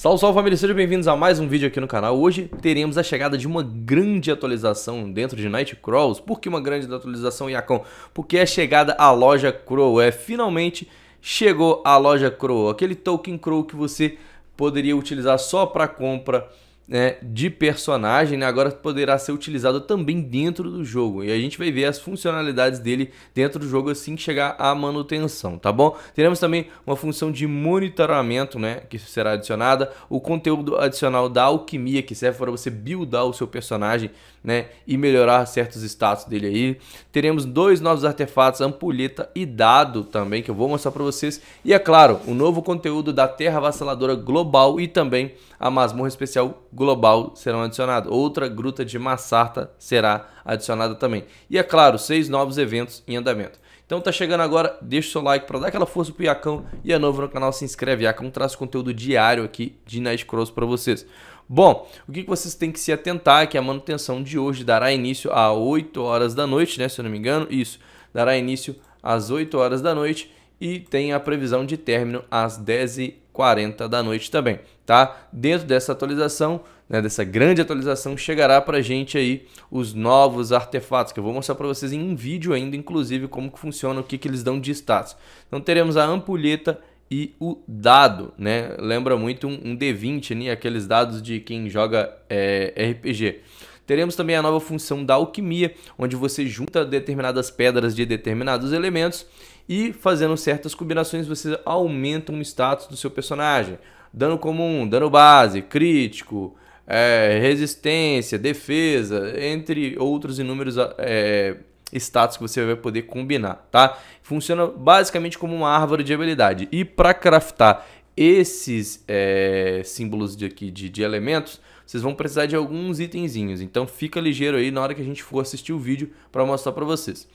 Salve, salve família, sejam bem-vindos a mais um vídeo aqui no canal. Hoje teremos a chegada de uma grande atualização dentro de Nightcrawls. Por que uma grande atualização, Iacão? Porque é chegada a loja Crow. É, finalmente chegou a loja Crow, aquele token Crow que você poderia utilizar só para compra né, de personagem, né, agora poderá ser utilizado também dentro do jogo. E a gente vai ver as funcionalidades dele dentro do jogo assim que chegar à manutenção, tá bom? Teremos também uma função de monitoramento, né, que será adicionada, o conteúdo adicional da alquimia, que serve para você buildar o seu personagem, né, e melhorar certos status dele aí. Teremos dois novos artefatos, ampulheta e dado também, que eu vou mostrar para vocês. E é claro, o novo conteúdo da Terra Vassaladora Global e também a Masmorra Especial global serão adicionados. Outra gruta de Massarta será adicionada também. E é claro, seis novos eventos em andamento. Então tá chegando agora, deixa o seu like para dar aquela força pro Iacão e é novo no canal, se inscreve, Iacão traz conteúdo diário aqui de Night Cross para vocês. Bom, o que vocês têm que se atentar é que a manutenção de hoje dará início às 8 horas da noite, né, se eu não me engano, isso, dará início às 8 horas da noite e tem a previsão de término às 10 e 40 da noite também, tá? Dentro dessa atualização, né, dessa grande atualização, chegará para gente aí os novos artefatos, que eu vou mostrar para vocês em um vídeo ainda, inclusive, como que funciona, o que, que eles dão de status. Então teremos a ampulheta e o dado, né? Lembra muito um, um D20, né? aqueles dados de quem joga é, RPG. Teremos também a nova função da alquimia, onde você junta determinadas pedras de determinados elementos e fazendo certas combinações você aumenta um status do seu personagem. Dano comum, dano base, crítico, é, resistência, defesa, entre outros inúmeros é, status que você vai poder combinar, tá? Funciona basicamente como uma árvore de habilidade. E para craftar esses é, símbolos de, aqui de, de elementos, vocês vão precisar de alguns itenzinhos. Então fica ligeiro aí na hora que a gente for assistir o vídeo para mostrar para vocês.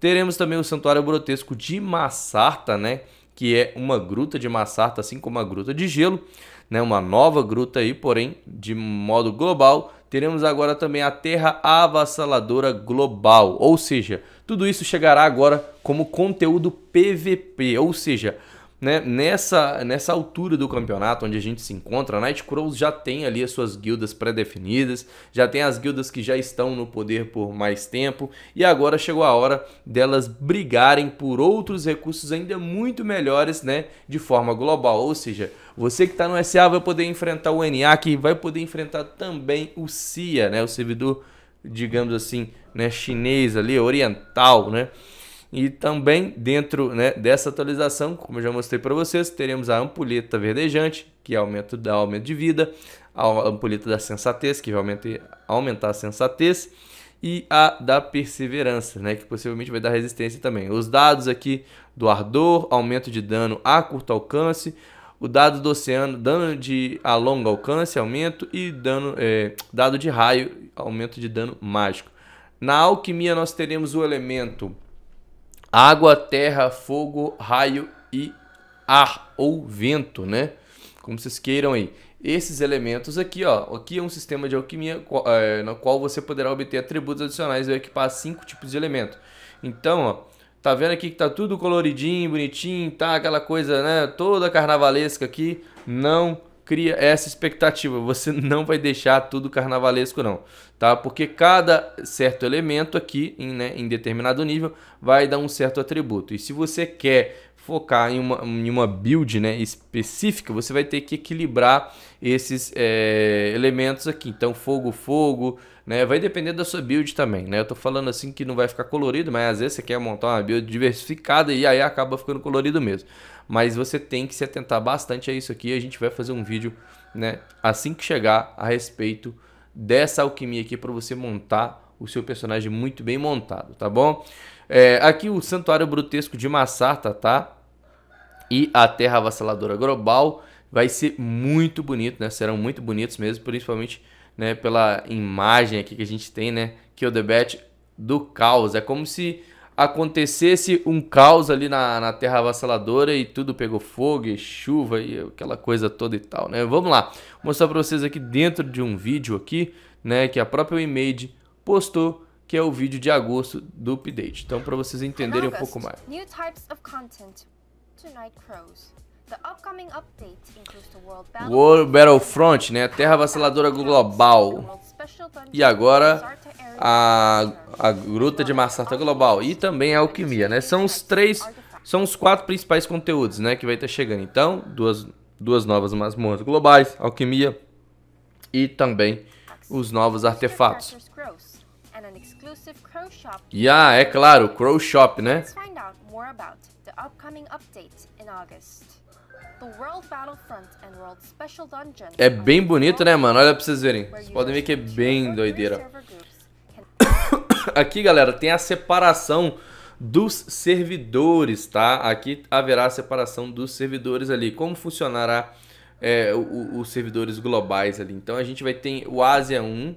Teremos também o Santuário Grotesco de Massarta, né? Que é uma gruta de Massarta, assim como a Gruta de Gelo, né? Uma nova gruta aí, porém, de modo global. Teremos agora também a Terra Avassaladora Global, ou seja, tudo isso chegará agora como conteúdo PVP, ou seja, né? Nessa, nessa altura do campeonato onde a gente se encontra, a Nightcrawls já tem ali as suas guildas pré-definidas, já tem as guildas que já estão no poder por mais tempo, e agora chegou a hora delas brigarem por outros recursos ainda muito melhores né, de forma global. Ou seja, você que está no SA vai poder enfrentar o NA, que vai poder enfrentar também o CIA, né, o servidor, digamos assim, né, chinês ali, oriental, né? E também dentro né, dessa atualização, como eu já mostrei para vocês, teremos a ampulheta verdejante, que é aumento da aumento de vida, a ampulheta da sensatez, que vai aumentar, aumentar a sensatez, e a da perseverança, né, que possivelmente vai dar resistência também. Os dados aqui do ardor, aumento de dano a curto alcance, o dado do oceano, dano de a longo alcance, aumento, e dano, é, dado de raio, aumento de dano mágico. Na alquimia nós teremos o elemento água, terra, fogo, raio e ar ou vento, né? Como vocês queiram aí. Esses elementos aqui, ó, aqui é um sistema de alquimia é, no qual você poderá obter atributos adicionais e equipar cinco tipos de elemento. Então, ó, tá vendo aqui que tá tudo coloridinho, bonitinho, tá aquela coisa, né, toda carnavalesca aqui. Não cria essa expectativa. Você não vai deixar tudo carnavalesco, não. Tá? Porque cada certo elemento aqui, em, né, em determinado nível, vai dar um certo atributo. E se você quer focar em uma, em uma build né, específica, você vai ter que equilibrar esses é, elementos aqui. Então, fogo, fogo, né? Vai depender da sua build também, né? Eu tô falando assim que não vai ficar colorido, mas às vezes você quer montar uma build diversificada e aí acaba ficando colorido mesmo. Mas você tem que se atentar bastante a isso aqui. A gente vai fazer um vídeo, né? Assim que chegar a respeito dessa alquimia aqui para você montar o seu personagem muito bem montado, tá bom? É, aqui o Santuário Brutesco de Massarta, tá? E a Terra Avassaladora Global vai ser muito bonito, né? Serão muito bonitos mesmo, principalmente né, pela imagem aqui que a gente tem, né, que é o debate do caos. É como se acontecesse um caos ali na, na terra avassaladora e tudo pegou fogo e chuva e aquela coisa toda e tal, né? Vamos lá, Vou mostrar para vocês aqui dentro de um vídeo aqui, né, que a própria Image postou, que é o vídeo de agosto do update. Então, para vocês entenderem um pouco mais. New Crows. World Battlefront, né? Terra Vaciladora Global. E agora a, a Gruta de Massarta Global. E também a Alquimia, né? São os três. São os quatro principais conteúdos, né? Que vai estar chegando. Então, duas, duas novas masmorras globais, Alquimia e também os novos artefatos. E ah, é claro, Crow Shop, né? É bem bonito, né, mano? Olha pra vocês verem. Vocês podem ver que é bem doideira. Aqui, galera, tem a separação dos servidores, tá? Aqui haverá a separação dos servidores ali. Como funcionará é, os servidores globais ali? Então, a gente vai ter o Ásia 1,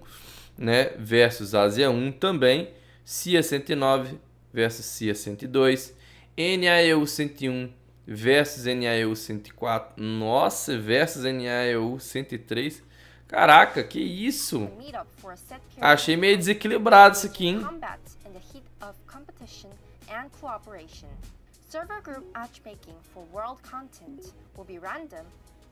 né? Versus Ásia 1 também. CIA 109 versus CIA 102. NAEU 101 versus NAEU 104. Nossa, versus NAEU 103. Caraca, que isso? Achei meio desequilibrado isso aqui, hein? Server group matchmaking for world content will be random,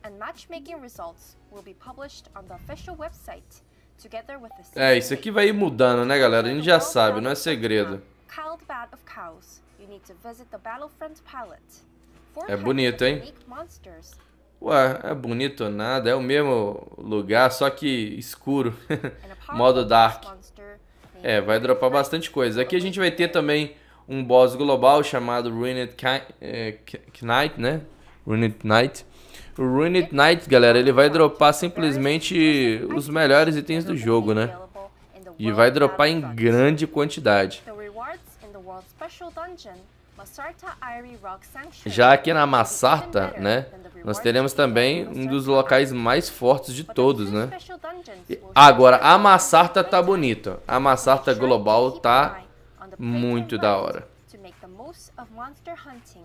and matchmaking results will be published on the official website together with the É, isso aqui vai ir mudando, né, galera? A gente já sabe, não é segredo. Cows, you need to visit the Battlefront Palette. É bonito, hein? Ué, é bonito nada, é o mesmo lugar, só que escuro. Modo Dark. É, vai dropar bastante coisa. Aqui a gente vai ter também um boss global chamado Ruined é, Knight, né? Ruined Knight. O Ruined Knight, galera, ele vai dropar simplesmente os melhores itens do jogo, né? E vai dropar em grande quantidade. Já aqui na Massarta, né, nós teremos também um dos locais mais fortes de todos, né? Agora, a Massarta tá bonita. A Massarta Global tá muito da hora.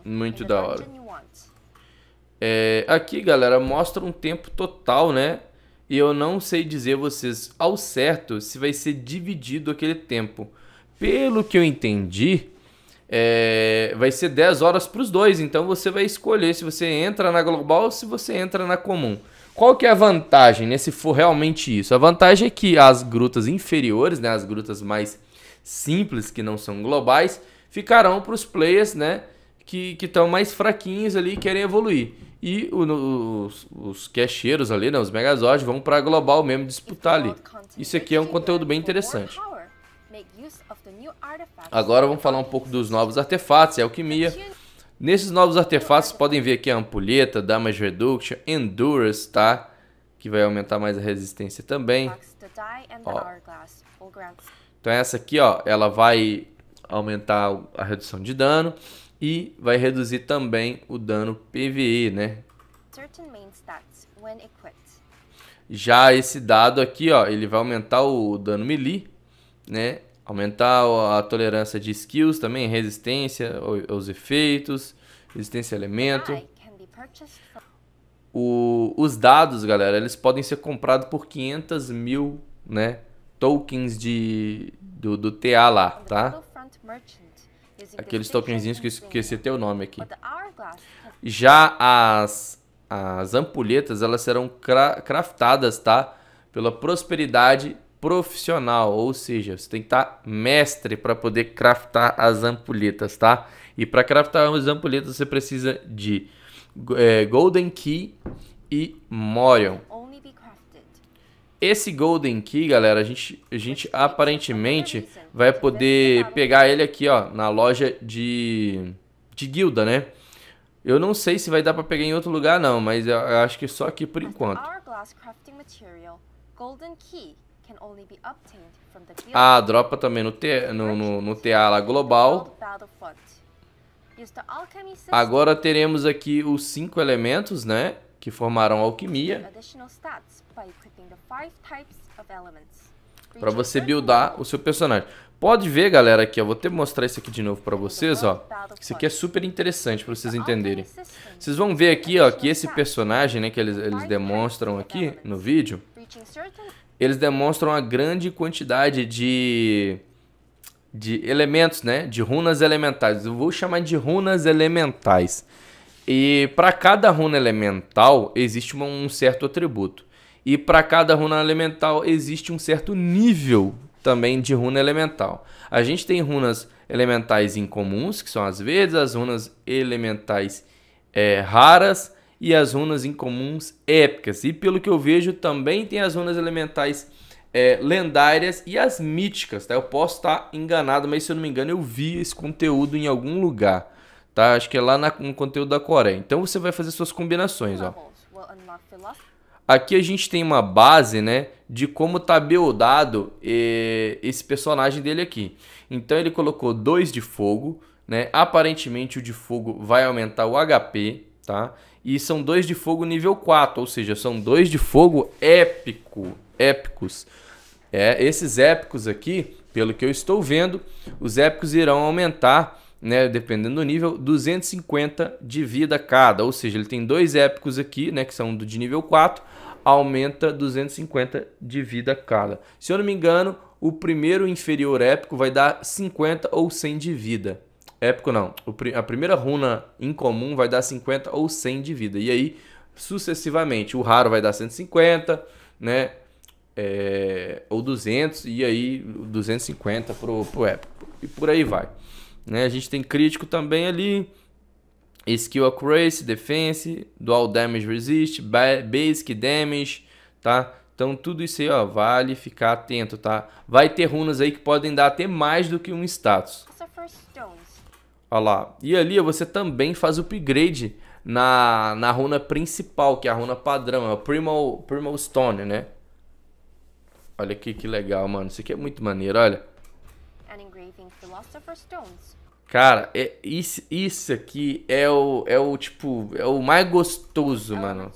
Muito da hora. É, aqui, galera, mostra um tempo total, né? E eu não sei dizer vocês ao certo se vai ser dividido aquele tempo. Pelo que eu entendi, é, vai ser 10 horas para os dois, então você vai escolher se você entra na global ou se você entra na comum. Qual que é a vantagem, né, se for realmente isso? A vantagem é que as grutas inferiores, né, as grutas mais simples, que não são globais, ficarão para os players né, que estão mais fraquinhos ali e querem evoluir. E o, os, os cacheiros ali, né, os megazords, vão para a global mesmo disputar ali. Isso aqui é um conteúdo bem né? interessante. Agora vamos falar um pouco dos novos artefatos e alquimia. Nesses novos artefatos, podem ver aqui a ampulheta, damage reduction, endurance, tá? Que vai aumentar mais a resistência também. Ó. Então essa aqui, ó, ela vai aumentar a redução de dano e vai reduzir também o dano PVE, né? Já esse dado aqui, ó, ele vai aumentar o dano melee, né? Aumentar a tolerância de skills também, resistência aos efeitos, resistência a elemento. O, os dados, galera, eles podem ser comprados por 500 mil né, tokens de, do, do TA lá, tá? Aqueles tokenzinhos que, que esse teu nome aqui. Já as, as ampulhetas, elas serão craftadas, tá? Pela prosperidade profissional, ou seja, você tem que estar tá mestre para poder craftar as ampulhetas, tá? E para craftar as ampulhetas você precisa de é, Golden Key e Morion. Esse Golden Key, galera, a gente, a gente aparentemente vai poder pegar ele aqui, ó, na loja de, de guilda, né? Eu não sei se vai dar para pegar em outro lugar não, mas eu acho que só aqui por enquanto. Golden Key ah, dropa também no, te no, no, no TA lá global. Agora teremos aqui os cinco elementos, né? Que formaram alquimia. Para você buildar o seu personagem. Pode ver, galera, aqui, eu Vou até mostrar isso aqui de novo para vocês, ó. Isso aqui é super interessante para vocês entenderem. Vocês vão ver aqui, ó, que esse personagem, né, que eles, eles demonstram aqui no vídeo, eles demonstram uma grande quantidade de, de elementos, né? De runas elementais. Eu vou chamar de runas elementais. E para cada runa elemental existe um certo atributo. E para cada runa elemental existe um certo nível também de runa elemental. A gente tem runas elementais incomuns, que são as verdes, as runas elementais é, raras, e as runas incomuns épicas. E pelo que eu vejo, também tem as runas elementais é, lendárias e as míticas, tá? Eu posso estar tá enganado, mas se eu não me engano, eu vi esse conteúdo em algum lugar, tá? Acho que é lá na, no conteúdo da Coreia. Então você vai fazer suas combinações, ó. Aqui a gente tem uma base, né, de como tá buildado eh, esse personagem dele aqui. Então ele colocou dois de fogo, né? Aparentemente o de fogo vai aumentar o HP, tá? E são dois de fogo nível 4, ou seja, são dois de fogo épico, épicos. É, esses épicos aqui, pelo que eu estou vendo, os épicos irão aumentar, né, dependendo do nível, 250 de vida cada. Ou seja, ele tem dois épicos aqui, né, que são do de nível 4, aumenta 250 de vida cada. Se eu não me engano, o primeiro inferior épico vai dar 50 ou 100 de vida épico não. a primeira runa incomum vai dar 50 ou 100 de vida. E aí, sucessivamente, o raro vai dar 150, né? É, ou 200, e aí 250 pro, pro épico. E por aí vai. Né? A gente tem crítico também ali. Skill Accuracy, Defense, Dual Damage Resist, Basic Damage, tá? Então tudo isso aí, ó, vale ficar atento, tá? Vai ter runas aí que podem dar até mais do que um status. Stone. Olha lá. E ali você também faz o upgrade na, na runa principal, que é a runa padrão, é o Primal, Primal Stone, né? Olha aqui que legal, mano. Isso aqui é muito maneiro, olha. Cara, é, isso, isso aqui é o, é o, tipo, é o mais gostoso, mano.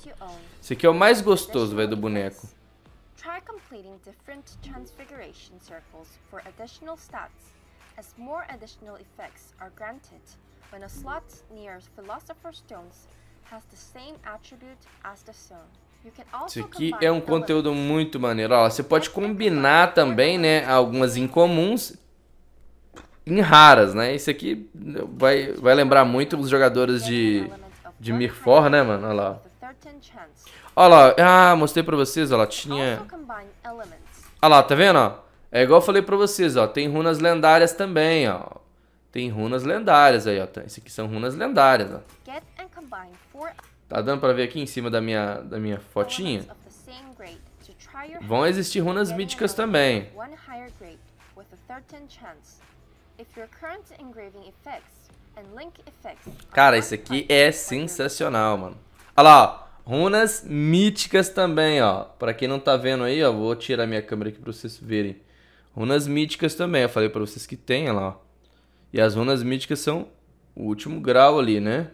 Isso aqui é o mais gostoso, velho, do boneco. Try completing different transfiguration circles for additional stats as more additional effects are granted when a slot near Philosopher's Stones has the same attribute as the stone. Isso aqui é um conteúdo muito maneiro. Ó, você pode combinar também, né, algumas incomuns em raras, né? Isso aqui vai, vai lembrar muito os jogadores de, de Mirfor, né, mano? Olha lá. Olha lá, ah, mostrei pra vocês, olha lá, tinha... Olha lá, tá vendo, ó? É igual eu falei para vocês, ó, tem runas lendárias também, ó. Tem runas lendárias aí, ó. Tá, esse aqui são runas lendárias, ó. Tá dando para ver aqui em cima da minha da minha fotinha? Vão existir runas míticas também. Cara, isso aqui é sensacional, mano. Olha lá, ó. Runas míticas também, ó. Pra quem não tá vendo aí, ó, vou tirar minha câmera aqui pra vocês verem. Runas míticas também, eu falei para vocês que tem, lá. Ó. E as runas míticas são o último grau ali, né?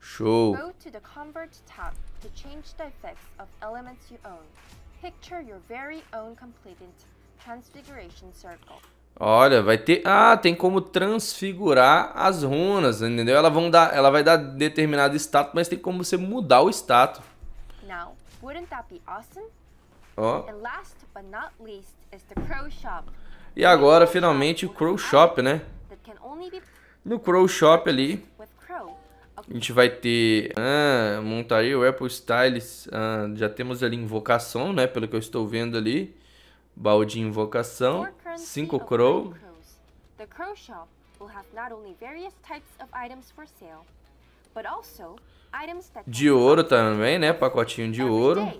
Show. Olha, vai ter, ah, tem como transfigurar as runas, entendeu? Ela vão dar, ela vai dar determinado status, mas tem como você mudar o status. Now, wouldn't that be awesome? E agora, finalmente, o Crow Shop, né? No Crow Shop ali, a gente vai ter... Ah, montaria o Apple Styles. Ah, já temos ali invocação, né? Pelo que eu estou vendo ali. Balde invocação. 5 Crow. De ouro também, né? Pacotinho de ouro.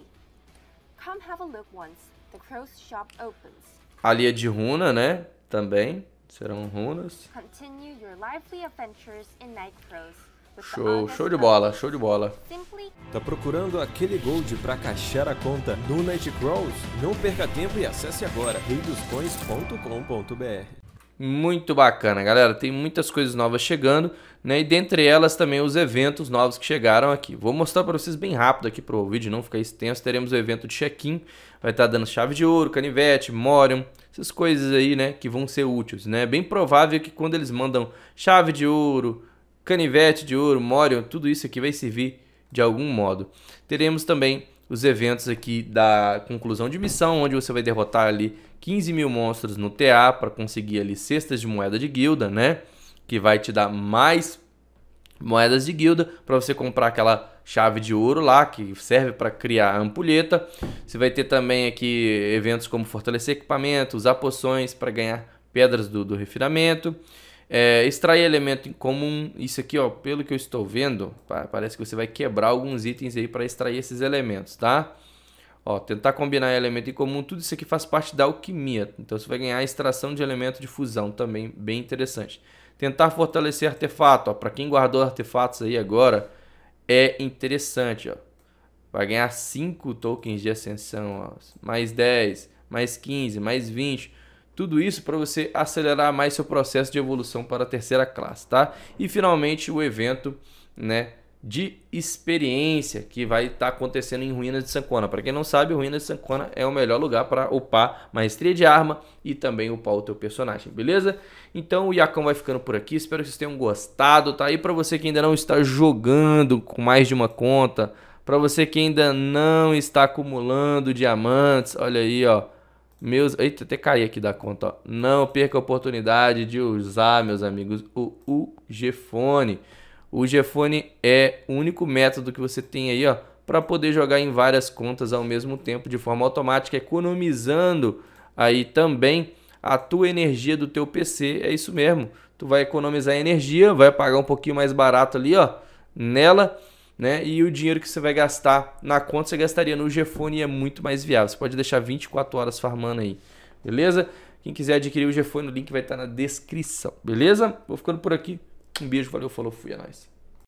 Come have a look once. The crow's shop opens. Ali é de runa, né? Também. Serão runas. Continue your lively adventures in Night Crows. Show, show de bola, show de bola. Tá procurando aquele gold pra caixar a conta do Night Crows? Não perca tempo e acesse agora reidoscoins.com.br muito bacana, galera. Tem muitas coisas novas chegando, né? E dentre elas também os eventos novos que chegaram aqui. Vou mostrar para vocês bem rápido aqui para o vídeo não ficar extenso. Teremos o evento de check-in, vai estar tá dando chave de ouro, canivete, morium, essas coisas aí, né? Que vão ser úteis, né? É bem provável que quando eles mandam chave de ouro, canivete de ouro, morium, tudo isso aqui vai servir de algum modo. Teremos também os eventos aqui da conclusão de missão, onde você vai derrotar ali 15 mil monstros no TA para conseguir ali cestas de moeda de guilda, né? Que vai te dar mais moedas de guilda para você comprar aquela chave de ouro lá que serve para criar a ampulheta. Você vai ter também aqui eventos como fortalecer equipamento, usar poções para ganhar pedras do, do refinamento. É, extrair elemento em comum, isso aqui, ó, pelo que eu estou vendo, parece que você vai quebrar alguns itens aí para extrair esses elementos, tá? Ó, tentar combinar elemento em comum, tudo isso aqui faz parte da alquimia. Então você vai ganhar extração de elemento de fusão também, bem interessante. Tentar fortalecer artefato, ó, para quem guardou artefatos aí agora, é interessante, ó. Vai ganhar 5 tokens de ascensão, ó, mais 10, mais 15, mais 20. Tudo isso para você acelerar mais seu processo de evolução para a terceira classe, tá? E finalmente o evento, né, de experiência que vai estar tá acontecendo em Ruínas de Sancona. Para quem não sabe, Ruínas de Sancona é o melhor lugar para upar maestria de arma e também upar o teu personagem, beleza? Então o Iacão vai ficando por aqui, espero que vocês tenham gostado, tá? E para você que ainda não está jogando com mais de uma conta, para você que ainda não está acumulando diamantes, olha aí, ó meus. Eita, até caí aqui da conta. Ó. Não perca a oportunidade de usar, meus amigos, o UGFone. O UGFone é o único método que você tem aí, ó, para poder jogar em várias contas ao mesmo tempo de forma automática, economizando aí também a tua energia do teu PC. É isso mesmo. Tu vai economizar energia, vai pagar um pouquinho mais barato ali, ó, nela né? E o dinheiro que você vai gastar na conta, você gastaria no Gefone e é muito mais viável. Você pode deixar 24 horas farmando aí, beleza? Quem quiser adquirir o Gefone, o link vai estar na descrição, beleza? Vou ficando por aqui. Um beijo, valeu, falou, fui, é nóis.